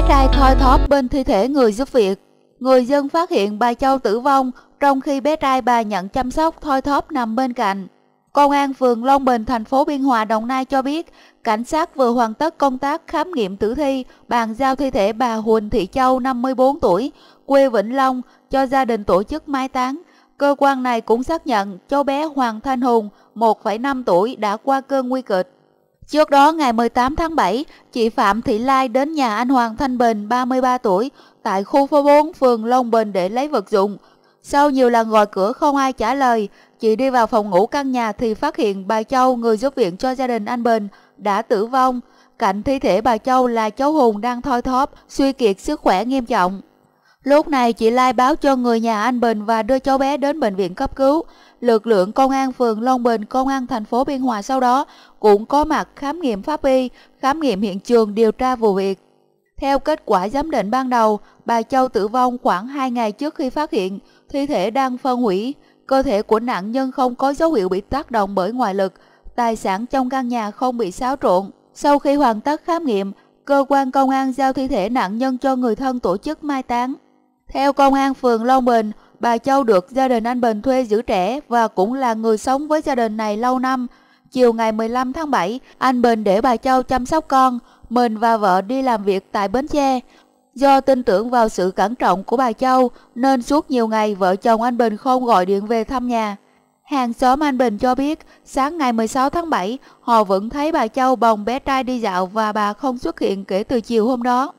bé trai thoi thóp bên thi thể người giúp việc. Người dân phát hiện bà Châu tử vong trong khi bé trai bà nhận chăm sóc thoi thóp nằm bên cạnh. Công an phường Long Bình, thành phố Biên Hòa, Đồng Nai cho biết, cảnh sát vừa hoàn tất công tác khám nghiệm tử thi, bàn giao thi thể bà Huỳnh Thị Châu, 54 tuổi, quê Vĩnh Long, cho gia đình tổ chức mai táng. Cơ quan này cũng xác nhận cháu bé Hoàng Thanh Hùng, 1,5 tuổi đã qua cơn nguy kịch. Trước đó ngày 18 tháng 7, chị Phạm Thị Lai đến nhà anh Hoàng Thanh Bình, 33 tuổi, tại khu phố 4, phường Long Bình để lấy vật dụng. Sau nhiều lần gọi cửa không ai trả lời, chị đi vào phòng ngủ căn nhà thì phát hiện bà Châu, người giúp việc cho gia đình anh Bình, đã tử vong. Cạnh thi thể bà Châu là cháu Hùng đang thoi thóp, suy kiệt sức khỏe nghiêm trọng. Lúc này chị Lai báo cho người nhà anh Bình và đưa cháu bé đến bệnh viện cấp cứu. Lực lượng công an phường Long Bình, công an thành phố Biên Hòa sau đó cũng có mặt khám nghiệm pháp y, khám nghiệm hiện trường điều tra vụ việc. Theo kết quả giám định ban đầu, bà Châu tử vong khoảng 2 ngày trước khi phát hiện, thi thể đang phân hủy. Cơ thể của nạn nhân không có dấu hiệu bị tác động bởi ngoại lực, tài sản trong căn nhà không bị xáo trộn. Sau khi hoàn tất khám nghiệm, cơ quan công an giao thi thể nạn nhân cho người thân tổ chức mai táng. Theo công an phường Long Bình, bà Châu được gia đình anh Bình thuê giữ trẻ và cũng là người sống với gia đình này lâu năm. Chiều ngày 15 tháng 7, anh Bình để bà Châu chăm sóc con, mình và vợ đi làm việc tại Bến Tre. Do tin tưởng vào sự cẩn trọng của bà Châu nên suốt nhiều ngày vợ chồng anh Bình không gọi điện về thăm nhà. Hàng xóm anh Bình cho biết sáng ngày 16 tháng 7 họ vẫn thấy bà Châu bồng bé trai đi dạo và bà không xuất hiện kể từ chiều hôm đó.